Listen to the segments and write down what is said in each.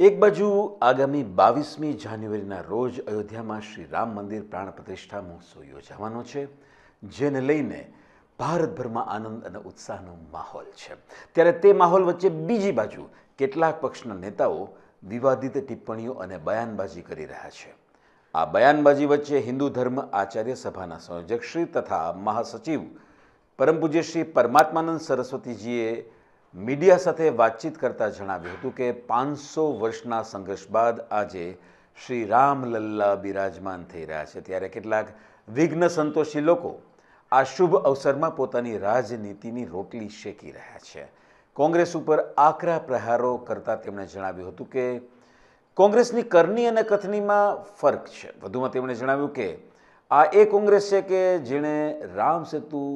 એક બાજુ આગામી બાવીસમી જાન્યુઆરીના રોજ અયોધ્યામાં શ્રી રામ મંદિર પ્રાણ પ્રતિષ્ઠા મહોત્સવ યોજાવાનો છે જેને લઈને ભારતભરમાં આનંદ અને ઉત્સાહનો માહોલ છે ત્યારે તે માહોલ વચ્ચે બીજી બાજુ કેટલાક પક્ષના નેતાઓ વિવાદિત ટિપ્પણીઓ અને બયાનબાજી કરી રહ્યા છે આ બયાનબાજી વચ્ચે હિન્દુ ધર્મ આચાર્ય સભાના સંયોજક શ્રી તથા મહાસચિવ પરમ પૂજ્ય શ્રી પરમાત્માનંદ સરસ્વતીજીએ મીડિયા સાથે વાતચીત કરતા જણાવ્યું હતું કે પાંચસો વર્ષના સંઘર્ષ બાદ આજે શ્રી રામલલ્લા બિરાજમાન થઈ રહ્યા છે ત્યારે કેટલાક વિઘ્ન સંતોષી લોકો આ શુભ અવસરમાં પોતાની રાજનીતિની રોટલી શેકી રહ્યા છે કોંગ્રેસ ઉપર આકરા પ્રહારો કરતાં તેમણે જણાવ્યું હતું કે કોંગ્રેસની કરણી અને કથનીમાં ફરક છે વધુમાં તેમણે જણાવ્યું કે આ એ કોંગ્રેસ છે કે જેણે રામસેતુ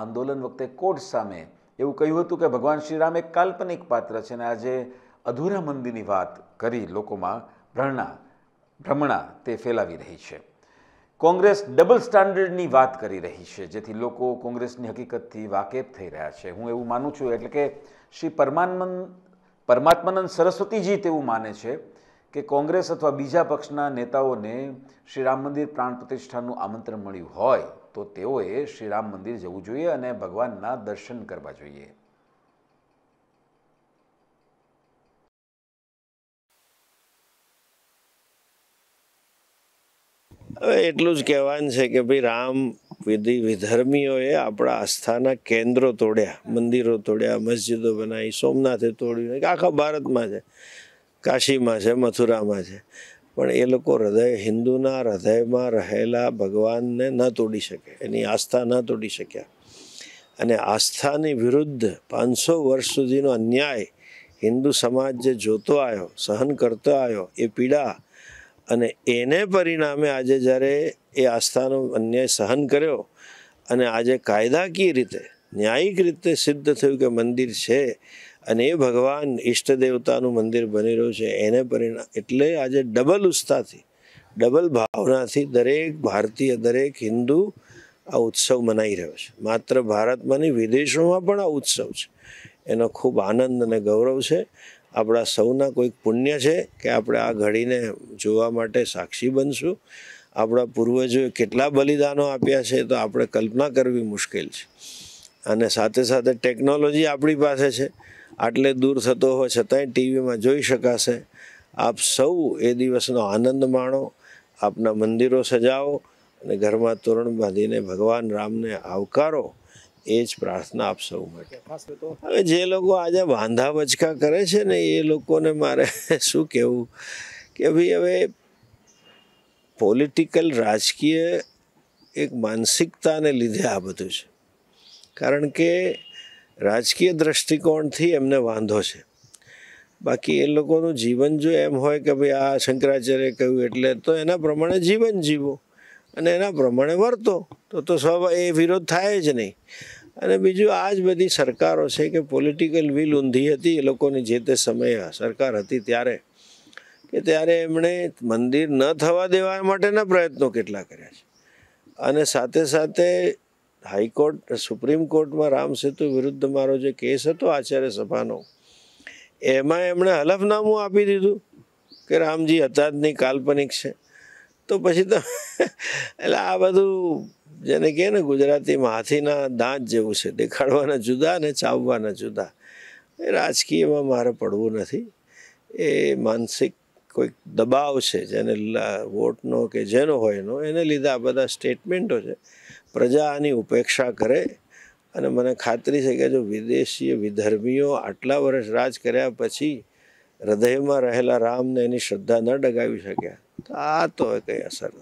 આંદોલન વખતે કોર્ટ સામે એવું કહ્યું હતું કે ભગવાન શ્રીરામ એક કાલ્પનિક પાત્ર છે અને આજે અધૂરા મંદિરની વાત કરી લોકોમાં ભ્રણા ભ્રમણા તે ફેલાવી રહી છે કોંગ્રેસ ડબલ સ્ટાન્ડર્ડની વાત કરી રહી છે જેથી લોકો કોંગ્રેસની હકીકતથી વાકેફ થઈ રહ્યા છે હું એવું માનું છું એટલે કે શ્રી પરમાનંદ પરમાત્માનંદ સરસ્વતીજી તેવું માને છે કે કોંગ્રેસ અથવા બીજા પક્ષના નેતાઓને શ્રી રામ મંદિર પ્રાણ પ્રતિષ્ઠાનું આમંત્રણ મળ્યું હોય તો તેઓએ શ્રી રામ મંદિર જવું જોઈએ અને ભગવાનના દર્શન કરવા જોઈએ એટલું જ કહેવાનું છે કે ભાઈ રામ વિધિ વિધર્મીઓએ આપણા આસ્થાના કેન્દ્રો તોડ્યા મંદિરો તોડ્યા મસ્જિદો બનાવી સોમનાથે તોડ્યું આખા ભારતમાં છે કાશીમાં છે મથુરામાં છે પણ એ લોકો હૃદય હિન્દુના હૃદયમાં રહેલા ભગવાનને ન તોડી શકે એની આસ્થા ન તોડી શક્યા અને આસ્થાની વિરુદ્ધ પાંચસો વર્ષ સુધીનો અન્યાય હિન્દુ સમાજ જે જોતો આવ્યો સહન કરતો આવ્યો એ પીડા અને એને પરિણામે આજે જ્યારે એ આસ્થાનો અન્યાય સહન કર્યો અને આજે કાયદાકીય રીતે ન્યાયિક રીતે સિદ્ધ થયું કે મંદિર છે અને એ ભગવાન ઈષ્ટ દેવતાનું મંદિર બની રહ્યું છે એને પરિણામ એટલે આજે ડબલ ઉત્સાહથી ડબલ ભાવનાથી દરેક ભારતીય દરેક હિન્દુ આ ઉત્સવ મનાઈ રહ્યો છે માત્ર ભારતમાં નહીં વિદેશોમાં પણ આ ઉત્સવ છે એનો ખૂબ આનંદ અને ગૌરવ છે આપણા સૌના કોઈક પુણ્ય છે કે આપણે આ ઘડીને જોવા માટે સાક્ષી બનશું આપણા પૂર્વજોએ કેટલા બલિદાનો આપ્યા છે તો આપણે કલ્પના કરવી મુશ્કેલ છે અને સાથે સાથે ટેકનોલોજી આપણી પાસે છે આટલે દૂર થતો હોય છતાંય ટીવીમાં જોઈ શકાશે આપ સૌ એ દિવસનો આનંદ માણો આપના મંદિરો સજાવો અને ઘરમાં તોરણ બાંધીને ભગવાન રામને આવકારો એ જ પ્રાર્થના આપ સૌ માટે હવે જે લોકો આજે વાંધા વચકા કરે છે ને એ લોકોને મારે શું કહેવું કે ભાઈ હવે પોલિટિકલ રાજકીય એક માનસિકતાને લીધે આ બધું છે કારણ કે રાજકીય દ્રષ્ટિકોણથી એમને વાંધો છે બાકી એ લોકોનું જીવન જો એમ હોય કે ભાઈ આ શંકરાચાર્ય કહ્યું એટલે તો એના પ્રમાણે જીવન જીવો અને એના પ્રમાણે વર્તો તો તો સ્વ એ વિરોધ થાય જ નહીં અને બીજું આ જ બધી સરકારો છે કે પોલિટિકલ વિલ ઊંધી હતી એ લોકોની જે તે સમયે સરકાર હતી ત્યારે કે ત્યારે એમણે મંદિર ન થવા દેવા માટેના પ્રયત્નો કેટલા કર્યા છે અને સાથે સાથે હાઈકોર્ટ સુપ્રીમ કોર્ટમાં રામસેતુ વિરુદ્ધ મારો જે કેસ હતો આચાર્ય સભાનો એમાં એમણે હલફનામું આપી દીધું કે રામજી હતા જ નહીં કાલ્પનિક છે તો પછી તો એટલે આ બધું જેને કહે ને ગુજરાતીમાં હાથીના દાંત જેવું છે દેખાડવાના જુદા ને ચાવવાના જુદા એ રાજકીયમાં મારે પડવું નથી એ માનસિક કોઈક દબાવ છે જેને વોટનો કે જેનો હોય એનો એને લીધે આ બધા સ્ટેટમેન્ટો છે પ્રજા આની ઉપેક્ષા કરે અને મને ખાતરી છે કે જો વિદેશીય વિધર્મીઓ આટલા વર્ષ રાજ કર્યા પછી હૃદયમાં રહેલા રામને એની શ્રદ્ધા ન ડગાવી શક્યા તો આ તો કંઈ અસર